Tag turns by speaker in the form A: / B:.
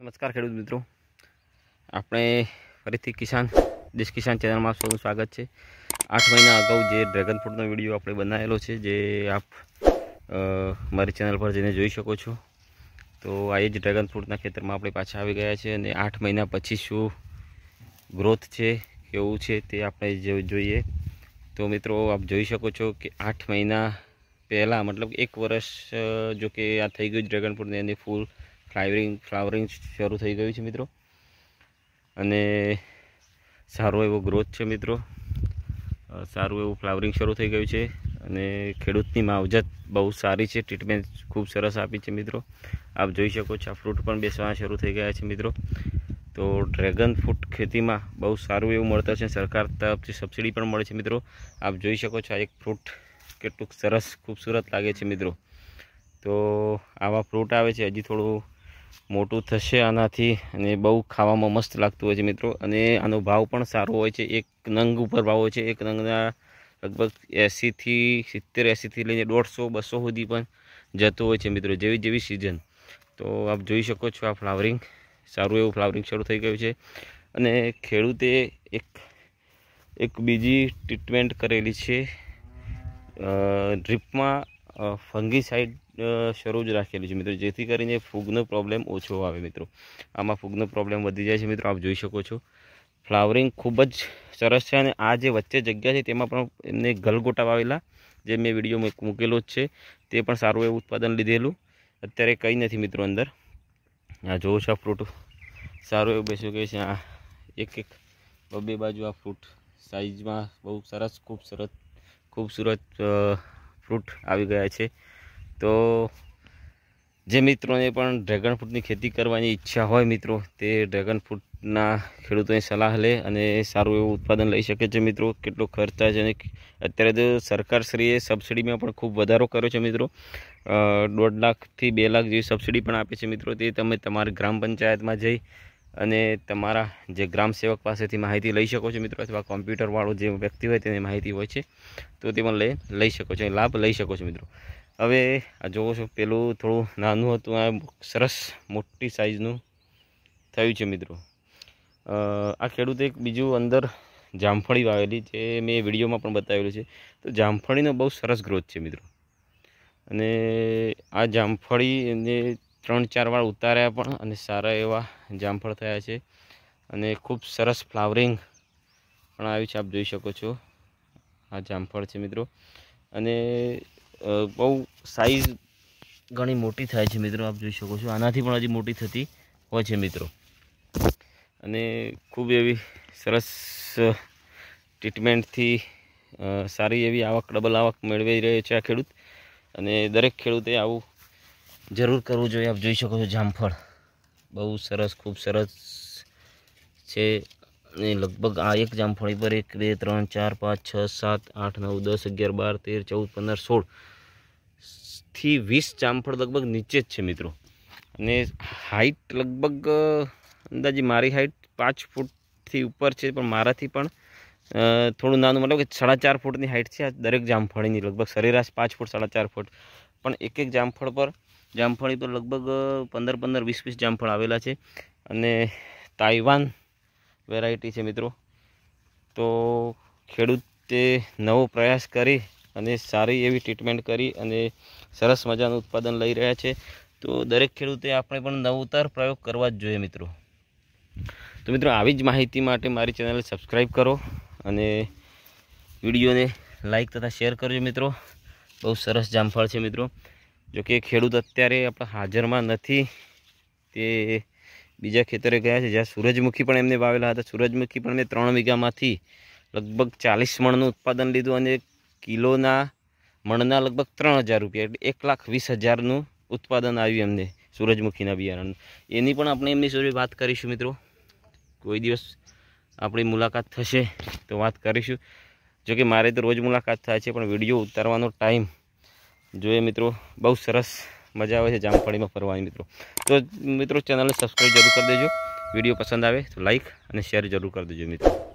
A: નમસ્કાર ખેડૂત મિત્રો આપણે ફરીથી કિસાન દેશ કિસાન ચેનલમાં સૌનું સ્વાગત છે આઠ મહિના અગાઉ જે ડ્રેગન ફ્રૂટનો વિડીયો આપણે બનાવેલો છે જે આપ મારી ચેનલ પર જઈને જોઈ શકો છો તો આ એ જ ડ્રેગન ફ્રૂટના ખેતરમાં આપણે પાછા આવી ગયા છે અને આઠ મહિના પછી શું ગ્રોથ છે કેવું છે તે આપણે જોઈએ તો મિત્રો આપ જોઈ શકો છો કે આઠ મહિના પહેલાં મતલબ એક વર્ષ જો કે આ થઈ ગયું ડ્રેગન ફ્રૂટને એની ફૂલ ફ્લાવરિંગ ફ્લાવરિંગ શરૂ થઈ ગયું છે મિત્રો અને સારો એવો ગ્રોથ છે મિત્રો સારું એવું ફ્લાવરિંગ શરૂ થઈ ગયું છે અને ખેડૂતની માવજત બહુ સારી છે ટ્રીટમેન્ટ ખૂબ સરસ આપી છે મિત્રો આપ જોઈ શકો છો આ ફ્રૂટ પણ બેસવાના શરૂ થઈ ગયા છે મિત્રો તો ડ્રેગન ફ્રૂટ ખેતીમાં બહુ સારું એવું મળતા છે સરકાર તરફથી સબસિડી પણ મળે છે મિત્રો આપ જોઈ શકો છો એક ફ્રૂટ કેટલુંક સરસ ખૂબસૂરત લાગે છે મિત્રો તો આવા ફ્રૂટ આવે છે હજી થોડું મોટું થશે આનાથી અને બહુ ખાવામાં મસ્ત લાગતું હોય છે મિત્રો અને આનો ભાવ પણ સારો હોય છે એક નંગ ઉપર ભાવ હોય છે એક નંગના લગભગ એંસીથી સિત્તેર એંસીથી લઈને દોઢસો બસો સુધી પણ જતો હોય છે મિત્રો જેવી જેવી સિઝન તો આપ જોઈ શકો છો આ ફ્લાવરિંગ સારું એવું ફ્લાવરિંગ શરૂ થઈ ગયું છે અને ખેડૂતે એક એક બીજી ટ્રીટમેન્ટ કરેલી છે ડ્રીપમાં ફંગીસાઇડ શરૂ જ રાખેલી છે મિત્રો જેથી કરીને ફૂગનો પ્રોબ્લેમ ઓછો આવે મિત્રો આમાં ફૂગનો પ્રોબ્લેમ વધી જાય છે મિત્રો આપ જોઈ શકો છો ફ્લાવરિંગ ખૂબ જ સરસ છે અને આ જે વચ્ચે જગ્યા છે તેમાં પણ એમને ગલગોટા વાવેલા જે મેં વિડીયો મૂકેલો જ છે તે પણ સારું એવું ઉત્પાદન લીધેલું અત્યારે કંઈ નથી મિત્રો અંદર આ જોઉં છું આ ફ્રૂટ સારું એવું બેસ્યું કહે છે આ એક એક બબે બાજુ આ ફ્રૂટ સાઇઝમાં બહુ સરસ ખૂબ સરસ ખૂબસૂરત ફ્રૂટ આવી ગયા છે તો જે મિત્રોને પણ ડ્રેગન ફ્રૂટની ખેતી કરવાની ઈચ્છા હોય મિત્રો તે ડ્રેગન ફ્રૂટના ખેડૂતોની સલાહ લે અને સારું એવું ઉત્પાદન લઈ શકે છે મિત્રો કેટલો ખર્ચ થાય છે અને અત્યારે તો સરકારશ્રીએ સબસિડીમાં પણ ખૂબ વધારો કર્યો છે મિત્રો દોઢ લાખથી બે લાખ જેવી સબસિડી પણ આપે છે મિત્રો તે તમે તમારી ગ્રામ પંચાયતમાં જઈ અને તમારા જે ગ્રામ સેવક પાસેથી માહિતી લઈ શકો છો મિત્રો અથવા કોમ્પ્યુટરવાળો જે વ્યક્તિ હોય તેની માહિતી હોય છે તો તે પણ લઈ શકો છો લાભ લઈ શકો છો મિત્રો હવે આ જોવો છો પેલું થોડું નાનું હતું આ સરસ મોટી સાઇઝનું થયું છે મિત્રો આ ખેડૂત એક બીજું અંદર જામફળી વાવેલી જે મેં વિડીયોમાં પણ બતાવેલું છે તો જામફળીનો બહુ સરસ ગ્રોથ છે મિત્રો અને આ જામફળી એને ત્રણ ચાર વાર ઉતાર્યા પણ અને સારા એવા જામફળ થયા છે અને ખૂબ સરસ ફ્લાવરિંગ પણ આવ્યું છે આપ જોઈ શકો છો આ જામફળ છે મિત્રો અને બહુ સાઇઝ ઘણી મોટી થાય છે મિત્રો આપ જોઈ શકો છો આનાથી પણ હજી મોટી થતી હોય છે મિત્રો અને ખૂબ એવી સરસ ટ્રીટમેન્ટથી સારી એવી આવક ડબલ આવક મેળવી રહ્યો છે આ ખેડૂત અને દરેક ખેડૂતે આવું જરૂર કરવું જોઈએ આપ જોઈ શકો છો જામફળ બહુ સરસ ખૂબ સરસ છે લગભગ આ એક જામફળી પર એક બે ત્રણ ચાર પાંચ છ સાત આઠ નવ દસ અગિયાર બાર તેર ચૌદ પંદર સોળ થી વીસ જામફળ લગભગ નીચે જ છે મિત્રો અને હાઈટ લગભગ અંદાજે મારી હાઈટ પાંચ ફૂટથી ઉપર છે પણ મારાથી પણ થોડું નાનું મતલબ કે સાડા ચાર ફૂટની હાઈટ છે આ દરેક જામફળીની લગભગ સરેરાશ પાંચ ફૂટ સાડા ચાર ફૂટ પણ એક એક જામફળ પર જામફળી પર લગભગ પંદર પંદર વીસ વીસ જામફળ આવેલા છે અને તાઇવાન વેરાયટી છે મિત્રો તો ખેડૂતે નવો પ્રયાસ કરી અને સારી એવી ટ્રીટમેન્ટ કરી અને સરસ મજાનું ઉત્પાદન લઈ રહ્યા છે તો દરેક ખેડૂતે આપણે પણ નવતર પ્રયોગ કરવા જ જોઈએ મિત્રો તો મિત્રો આવી જ માહિતી માટે મારી ચેનલ સબસ્ક્રાઈબ કરો અને વિડીયોને લાઈક તથા શેર કરજો મિત્રો બહુ સરસ જામફળ છે મિત્રો જોકે ખેડૂત અત્યારે આપણા હાજરમાં નથી તે બીજા ખેતરે ગયા છે જ્યાં સૂરજમુખી પણ એમને વાવેલા હતા સૂરજમુખી પણ મેં ત્રણ વીઘામાંથી લગભગ ચાલીસ મણનું ઉત્પાદન લીધું અને કિલોના મણના લગભગ ત્રણ હજાર રૂપિયા એટલે એક લાખ વીસ હજારનું ઉત્પાદન આવ્યું એમને સૂરજમુખીના બિયારણ એની પણ આપણે એમની જોડે વાત કરીશું મિત્રો કોઈ દિવસ આપણી મુલાકાત થશે તો વાત કરીશું જોકે મારે તો રોજ મુલાકાત થાય છે પણ વિડીયો ઉતારવાનો ટાઈમ જોઈએ મિત્રો બહુ સરસ મજા આવે છે જામફળીમાં ફરવાની મિત્રો તો મિત્રો ચેનલને સબસ્ક્રાઈબ જરૂર કરી દેજો વિડીયો પસંદ આવે તો લાઇક અને શેર જરૂર કરી દેજો મિત્રો